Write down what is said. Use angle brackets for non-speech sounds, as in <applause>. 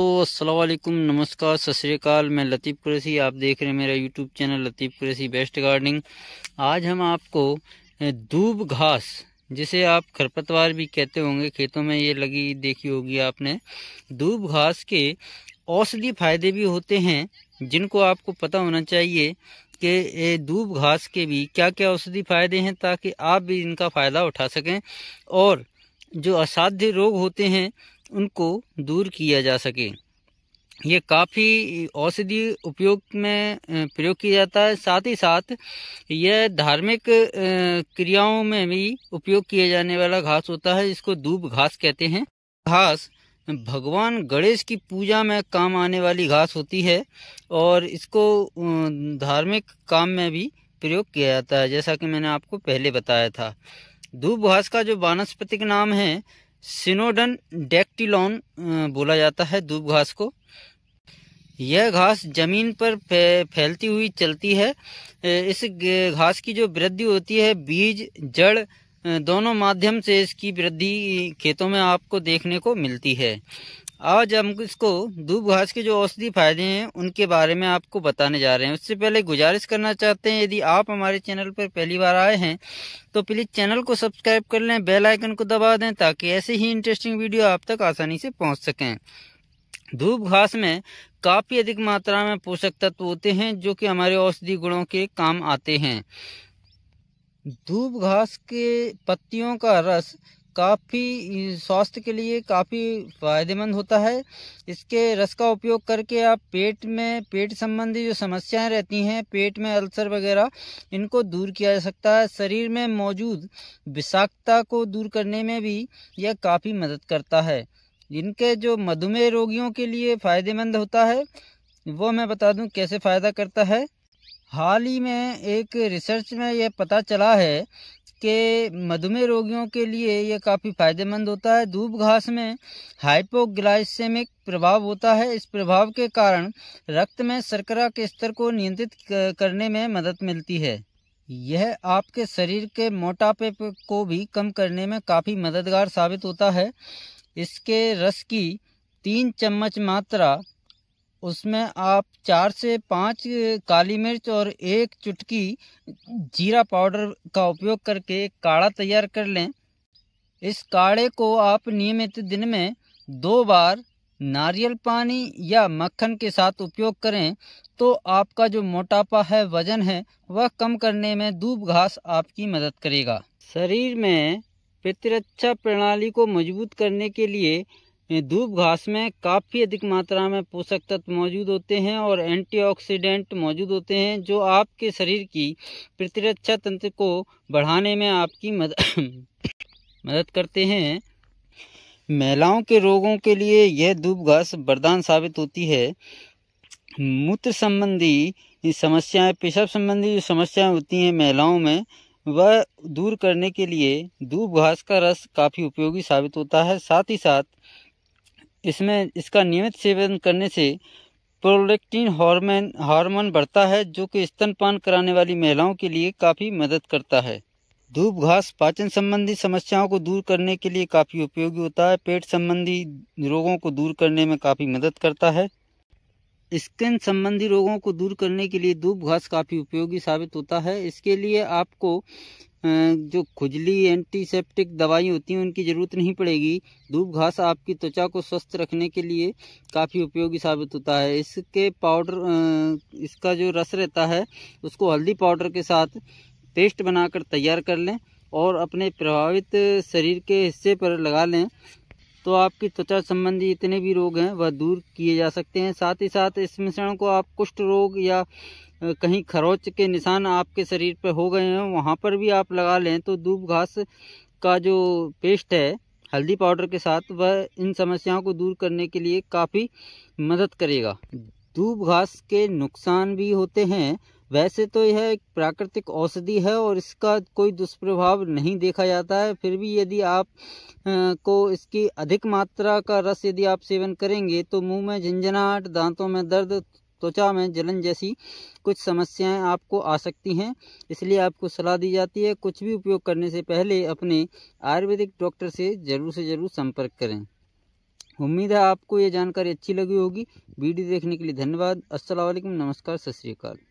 असलकम नमस्कार सत श्रीकाल मैं लतीफ़ कुरैसी आप देख रहे हैं मेरा YouTube channel Latif Qureshi best gardening आज हम आपको दूब घास जिसे आप खरपतवार भी कहते होंगे खेतों में ये लगी देखी होगी आपने दूब घास के औषधि फ़ायदे भी होते हैं जिनको आपको पता होना चाहिए कि दूब घास के भी क्या क्या औषधि फ़ायदे हैं ताकि आप भी इनका फ़ायदा उठा सकें और जो असाध्य रोग होते हैं उनको दूर किया जा सके ये काफ़ी औषधि उपयोग में प्रयोग किया जाता है साथ ही साथ यह धार्मिक क्रियाओं में भी उपयोग किया जाने वाला घास होता है इसको दूब घास कहते हैं घास भगवान गणेश की पूजा में काम आने वाली घास होती है और इसको धार्मिक काम में भी प्रयोग किया जाता है जैसा कि मैंने आपको पहले बताया था दूब घास का जो वानस्पतिक नाम है सिनोडन डेक्टिलॉन बोला जाता है दूब घास को यह घास जमीन पर फैलती हुई चलती है इस घास की जो वृद्धि होती है बीज जड़ दोनों माध्यम से इसकी वृद्धि खेतों में आपको देखने को मिलती है आज हम इसको दूब घास के जो औषधि फायदे हैं उनके बारे में आपको बताने जा रहे हैं उससे पहले गुजारिश करना चाहते हैं यदि आप हमारे चैनल पर पहली बार आए हैं तो प्लीज़ चैनल को सब्सक्राइब कर लें बेल आइकन को दबा दें ताकि ऐसे ही इंटरेस्टिंग वीडियो आप तक आसानी से पहुंच सकें धूप घास में काफ़ी अधिक मात्रा में पोषक तत्व होते हैं जो कि हमारे औषधि गुणों के काम आते हैं धूप घास के पत्तियों का रस काफ़ी स्वास्थ्य के लिए काफ़ी फायदेमंद होता है इसके रस का उपयोग करके आप पेट में पेट संबंधी जो समस्याएं रहती हैं पेट में अल्सर वगैरह इनको दूर किया जा सकता है शरीर में मौजूद विषाक्तता को दूर करने में भी यह काफ़ी मदद करता है इनके जो मधुमेह रोगियों के लिए फ़ायदेमंद होता है वो मैं बता दूँ कैसे फ़ायदा करता है हाल ही में एक रिसर्च में यह पता चला है के मधुमेह रोगियों के लिए यह काफ़ी फायदेमंद होता है धूप घास में हाइपोग्लाइसेमिक प्रभाव होता है इस प्रभाव के कारण रक्त में शर्करा के स्तर को नियंत्रित करने में मदद मिलती है यह आपके शरीर के मोटापे को भी कम करने में काफ़ी मददगार साबित होता है इसके रस की तीन चम्मच मात्रा उसमें आप चार से पाँच काली मिर्च और एक चुटकी जीरा पाउडर का उपयोग करके काढ़ा तैयार कर लें इस काढ़े को आप नियमित दिन में दो बार नारियल पानी या मक्खन के साथ उपयोग करें तो आपका जो मोटापा है वजन है वह कम करने में दूब घास आपकी मदद करेगा शरीर में प्रतिरक्षा प्रणाली को मजबूत करने के लिए दूब घास में काफ़ी अधिक मात्रा में पोषक तत्व मौजूद होते हैं और एंटीऑक्सीडेंट मौजूद होते हैं जो आपके शरीर की प्रतिरक्षा तंत्र को बढ़ाने में आपकी मद... <coughs> मदद करते हैं महिलाओं के रोगों के लिए यह दूब घास वरदान साबित होती है मूत्र संबंधी समस्याएं पेशाब संबंधी जो समस्याएं होती हैं महिलाओं में वह दूर करने के लिए दूब घास का रस काफ़ी उपयोगी साबित होता है साथ ही साथ इसमें इसका नियमित सेवन करने से प्रोलेक्टिन हार्मोन हार्मोन बढ़ता है जो कि स्तनपान कराने वाली महिलाओं के लिए काफ़ी मदद करता है धूप घास पाचन संबंधी समस्याओं को दूर करने के लिए काफ़ी उपयोगी होता है पेट संबंधी रोगों को दूर करने में काफ़ी मदद करता है स्किन संबंधी रोगों को दूर करने के लिए धूप घास काफ़ी उपयोगी साबित होता है इसके लिए आपको जो खुजली एंटीसेप्टिक दवाई होती हैं उनकी ज़रूरत नहीं पड़ेगी धूप घास आपकी त्वचा को स्वस्थ रखने के लिए काफ़ी उपयोगी साबित होता है इसके पाउडर इसका जो रस रहता है उसको हल्दी पाउडर के साथ पेस्ट बनाकर तैयार कर लें और अपने प्रभावित शरीर के हिस्से पर लगा लें तो आपकी त्वचा संबंधी जितने भी रोग हैं वह दूर किए जा सकते हैं साथ ही साथ इस मिश्रण को आप कुष्ठ रोग या कहीं खरोच के निशान आपके शरीर पर हो गए हैं वहाँ पर भी आप लगा लें तो दूब घास का जो पेस्ट है हल्दी पाउडर के साथ वह इन समस्याओं को दूर करने के लिए काफ़ी मदद करेगा दूब घास के नुकसान भी होते हैं वैसे तो यह एक प्राकृतिक औषधि है और इसका कोई दुष्प्रभाव नहीं देखा जाता है फिर भी यदि आप को इसकी अधिक मात्रा का रस यदि आप सेवन करेंगे तो मुंह में झंझनाहट दांतों में दर्द त्वचा में जलन जैसी कुछ समस्याएं आपको आ सकती हैं इसलिए आपको सलाह दी जाती है कुछ भी उपयोग करने से पहले अपने आयुर्वेदिक डॉक्टर से ज़रूर से ज़रूर संपर्क करें उम्मीद है आपको ये जानकारी अच्छी लगी होगी वीडियो देखने के लिए धन्यवाद असलम नमस्कार सत श्रीकाल